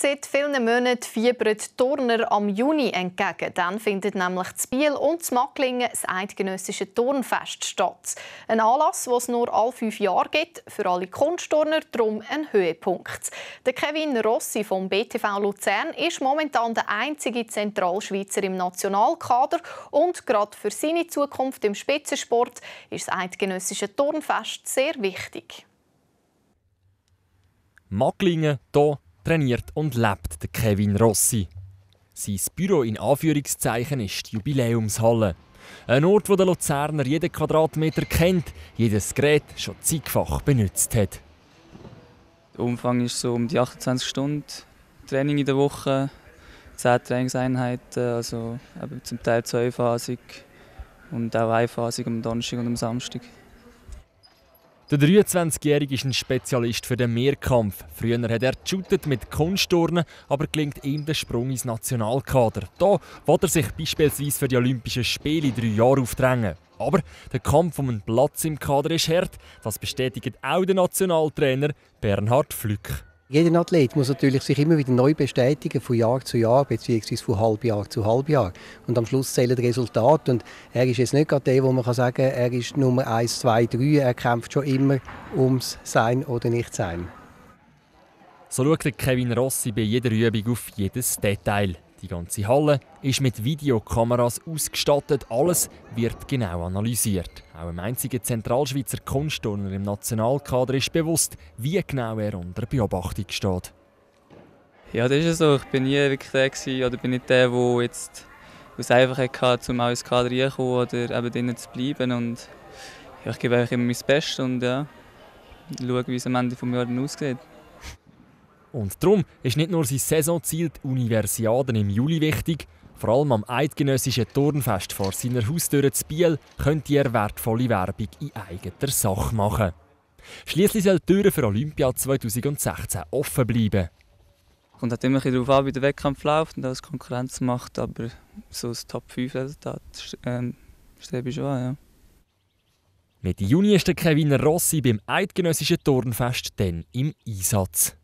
Seit vielen Monaten fiebern die Turner am Juni entgegen. Dann findet nämlich zu Biel und zu Macklingen das eidgenössische Turnfest statt. Ein Anlass, den es nur alle fünf Jahre gibt, für alle Kunstturner darum ein Höhepunkt. Der Kevin Rossi vom BTV Luzern ist momentan der einzige Zentralschweizer im Nationalkader und gerade für seine Zukunft im Spitzensport ist das eidgenössische Turnfest sehr wichtig. Macklingen, hier trainiert und lebt der Kevin Rossi. Sein Büro in Anführungszeichen ist die Jubiläumshalle. Ein Ort, wo der Luzerner jeden Quadratmeter kennt, jedes Gerät schon zigfach benutzt hat. Der Umfang ist so um die 28 Stunden Training in der Woche, 10 Trainingseinheiten, also zum Teil zweiphasig und auch einphasig am Donnerstag und am Samstag. Der 23-Jährige ist ein Spezialist für den Mehrkampf. Früher hat er geshootet mit Kunstturnen aber gelingt ihm der Sprung ins Nationalkader. Da will er sich beispielsweise für die Olympischen Spiele drei Jahre aufdrängen. Aber der Kampf um einen Platz im Kader ist hart. Das bestätigt auch der Nationaltrainer Bernhard Flück. Jeder Athlet muss natürlich sich immer wieder neu bestätigen, von Jahr zu Jahr, bzw. von Halbjahr zu Halbjahr. Und am Schluss zählen die Resultate. Und er ist jetzt nicht gerade der, wo man sagen kann, er ist Nummer 1, 2, 3. Er kämpft schon immer ums Sein oder Nichtsein. So schaut Kevin Rossi bei jeder Übung auf jedes Detail. Die ganze Halle ist mit Videokameras ausgestattet. Alles wird genau analysiert. Auch dem einzigen Zentralschweizer Kunstturner im Nationalkader ist bewusst, wie genau er unter Beobachtung steht. Ja, das ist so. Ich bin nie wirklich der oder bin nicht der, der jetzt es einfach hatte, um auch ins Kader reinzukommen oder eben drinnen zu bleiben. Und ja, ich gebe einfach immer mein Bestes und ja, schaue, wie es am Ende des Jahres aussieht. Und darum ist nicht nur sein Saisonziel die Universiaden im Juli wichtig, vor allem am eidgenössischen Turnfest vor seiner Haustür zu Biel könnte er wertvolle Werbung in eigener Sache machen. Schließlich soll die Türen für Olympia 2016 offen bleiben. Kommt halt immer darauf an, wie der Wettkampf läuft und was Konkurrenz macht, aber so ein Top-5-Resultat ähm, strebe ich schon an. Ja. Mitte Juni ist der Kevin Rossi beim Eidgenössischen Turnfest dann im Einsatz.